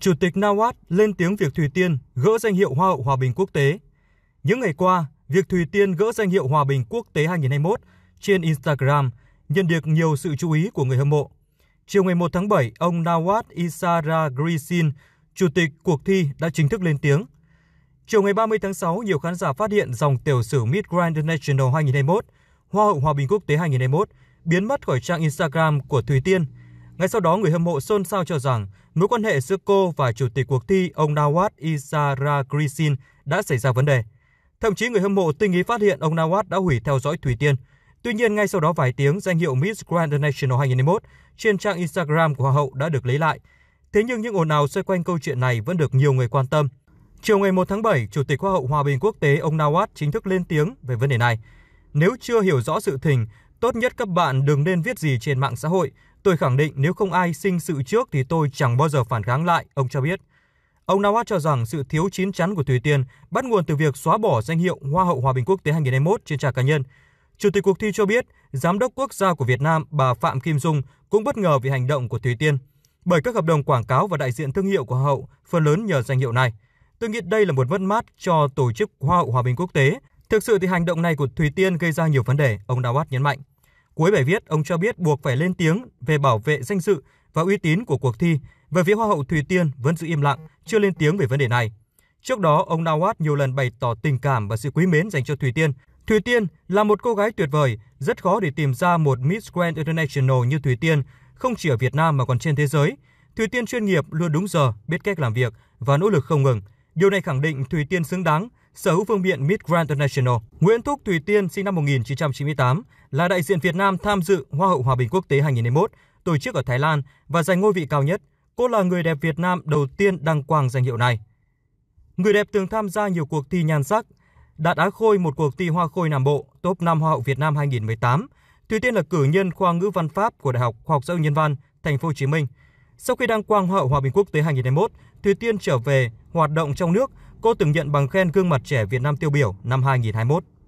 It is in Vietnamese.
Chủ tịch Nawat lên tiếng việc Thủy Tiên gỡ danh hiệu Hoa hậu Hòa bình quốc tế. Những ngày qua, việc Thủy Tiên gỡ danh hiệu Hòa bình quốc tế 2021 trên Instagram nhận được nhiều sự chú ý của người hâm mộ. Chiều ngày 1 tháng 7, ông Nawat Isara Grisin, chủ tịch cuộc thi đã chính thức lên tiếng. Chiều ngày 30 tháng 6, nhiều khán giả phát hiện dòng tiểu sử Miss Grand International 2021, Hoa hậu Hòa bình quốc tế 2021 biến mất khỏi trang Instagram của Thùy Tiên. Ngay sau đó, người hâm mộ xôn xao cho rằng mối quan hệ giữa cô và chủ tịch cuộc thi ông Nawaz Isara Grisin đã xảy ra vấn đề. Thậm chí người hâm mộ tinh ý phát hiện ông Nawaz đã hủy theo dõi Thủy Tiên. Tuy nhiên, ngay sau đó vài tiếng, danh hiệu Miss Grand National 2021 trên trang Instagram của Hoa hậu đã được lấy lại. Thế nhưng những ồn ào xoay quanh câu chuyện này vẫn được nhiều người quan tâm. Chiều ngày 1 tháng 7, Chủ tịch Hoa hậu Hòa bình Quốc tế ông Nawaz chính thức lên tiếng về vấn đề này. Nếu chưa hiểu rõ sự tình, tốt nhất các bạn đừng nên viết gì trên mạng xã hội – Tôi khẳng định nếu không ai sinh sự trước thì tôi chẳng bao giờ phản kháng lại, ông cho biết. Ông Nawaz cho rằng sự thiếu chín chắn của Thủy Tiên bắt nguồn từ việc xóa bỏ danh hiệu Hoa hậu Hòa bình quốc tế 2021 trên trang cá nhân. Chủ tịch cuộc thi cho biết, Giám đốc quốc gia của Việt Nam bà Phạm Kim Dung cũng bất ngờ vì hành động của Thủy Tiên, bởi các hợp đồng quảng cáo và đại diện thương hiệu của hậu phần lớn nhờ danh hiệu này. Tôi nghĩ đây là một mất mát cho tổ chức Hoa hậu Hòa bình quốc tế. Thực sự thì hành động này của Thủy Tiên gây ra nhiều vấn đề, ông Nawaz nhấn mạnh. Cuối bài viết, ông cho biết buộc phải lên tiếng về bảo vệ danh dự và uy tín của cuộc thi. Về phía Hoa hậu Thùy Tiên vẫn giữ im lặng, chưa lên tiếng về vấn đề này. Trước đó, ông Nawaz nhiều lần bày tỏ tình cảm và sự quý mến dành cho Thùy Tiên. Thùy Tiên là một cô gái tuyệt vời, rất khó để tìm ra một Miss Grand International như Thùy Tiên, không chỉ ở Việt Nam mà còn trên thế giới. Thùy Tiên chuyên nghiệp, luôn đúng giờ, biết cách làm việc và nỗ lực không ngừng. Điều này khẳng định Thùy Tiên xứng đáng sở hữu phương biện Miss Grand International. Nguyễn Thúc Thùy Tiên sinh năm 1998 là đại diện Việt Nam tham dự Hoa hậu Hòa bình quốc tế 2021 tổ chức ở Thái Lan và giành ngôi vị cao nhất. Cô là người đẹp Việt Nam đầu tiên đăng quang danh hiệu này. Người đẹp từng tham gia nhiều cuộc thi nhan sắc, đạt Á Khôi một cuộc thi Hoa Khôi Nam Bộ, top 5 Hoa hậu Việt Nam 2018. Thủy Tiên là cử nhân khoa ngữ văn Pháp của Đại học Khoa học Xã hội Nhân văn, Thành phố Hồ Chí Minh. Sau khi đăng quang Hoa hậu Hòa bình quốc tế 2021, Thủy Tiên trở về hoạt động trong nước, cô từng nhận bằng khen gương mặt trẻ Việt Nam tiêu biểu năm 2021.